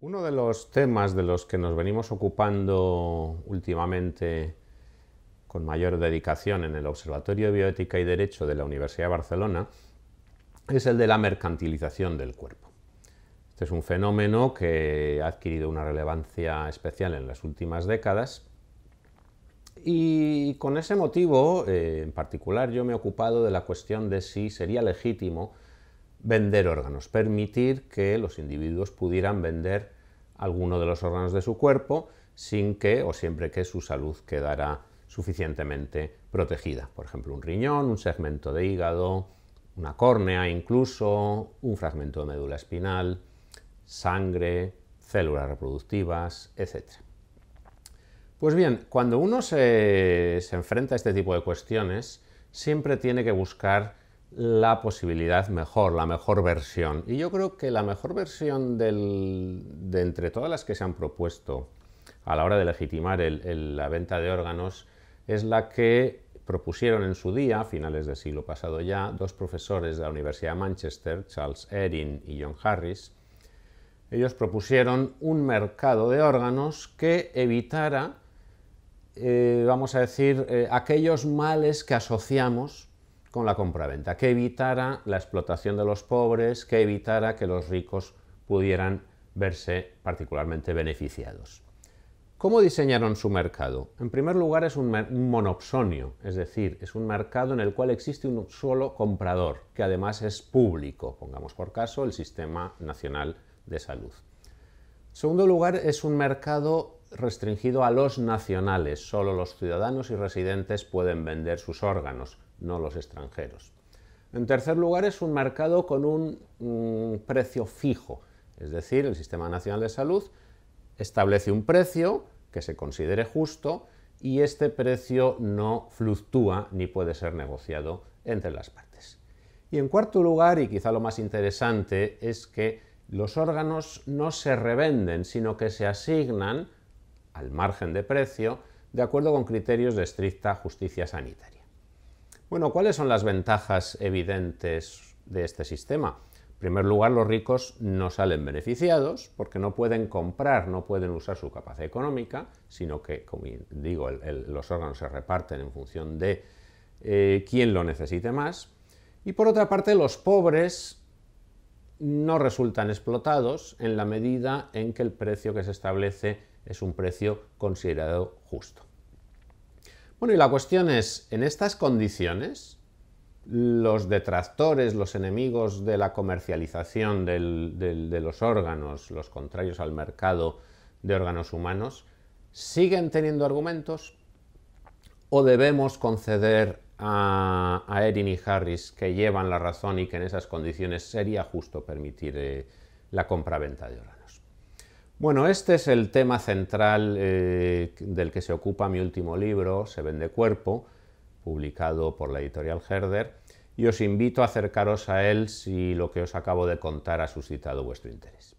Uno de los temas de los que nos venimos ocupando últimamente con mayor dedicación en el Observatorio de Bioética y Derecho de la Universidad de Barcelona es el de la mercantilización del cuerpo. Este es un fenómeno que ha adquirido una relevancia especial en las últimas décadas y con ese motivo eh, en particular yo me he ocupado de la cuestión de si sería legítimo vender órganos, permitir que los individuos pudieran vender alguno de los órganos de su cuerpo sin que o siempre que su salud quedara suficientemente protegida. Por ejemplo, un riñón, un segmento de hígado, una córnea incluso, un fragmento de médula espinal, sangre, células reproductivas, etc. Pues bien, cuando uno se, se enfrenta a este tipo de cuestiones, siempre tiene que buscar la posibilidad mejor, la mejor versión. Y yo creo que la mejor versión de entre todas las que se han propuesto a la hora de legitimar la venta de órganos es la que propusieron en su día, a finales del siglo pasado ya, dos profesores de la Universidad de Manchester, Charles Erin y John Harris. Ellos propusieron un mercado de órganos que evitara, eh, vamos a decir, eh, aquellos males que asociamos con la compraventa, que evitara la explotación de los pobres, que evitara que los ricos pudieran verse particularmente beneficiados. ¿Cómo diseñaron su mercado? En primer lugar es un, monopsonio, es decir, es un mercado en el cual existe un solo comprador, que además es público, pongamos por caso el Sistema Nacional de Salud. En segundo lugar es un mercado restringido a los nacionales, solo los ciudadanos y residentes pueden vender sus órganos, no los extranjeros. En tercer lugar, es un mercado con un mm, precio fijo, es decir, el Sistema Nacional de Salud establece un precio que se considere justo y este precio no fluctúa ni puede ser negociado entre las partes. Y en cuarto lugar, y quizá lo más interesante, es que los órganos no se revenden, sino que se asignan al margen de precio de acuerdo con criterios de estricta justicia sanitaria. Bueno, ¿cuáles son las ventajas evidentes de este sistema? En primer lugar, los ricos no salen beneficiados porque no pueden comprar, no pueden usar su capacidad económica, sino que, como digo, los órganos se reparten en función de eh, quién lo necesite más. Y por otra parte, los pobres no resultan explotados en la medida en que el precio que se establece es un precio considerado justo. Bueno, y la cuestión es, en estas condiciones, los detractores, los enemigos de la comercialización de los órganos, los contrarios al mercado de órganos humanos, ¿siguen teniendo argumentos o debemos conceder a, Erin y Harris que llevan la razón y que en esas condiciones sería justo permitir eh, la compraventa de órganos. Bueno, este es el tema central eh, del que se ocupa mi último libro, Se vende cuerpo, publicado por la editorial Herder, y os invito a acercaros a él si lo que os acabo de contar ha suscitado vuestro interés.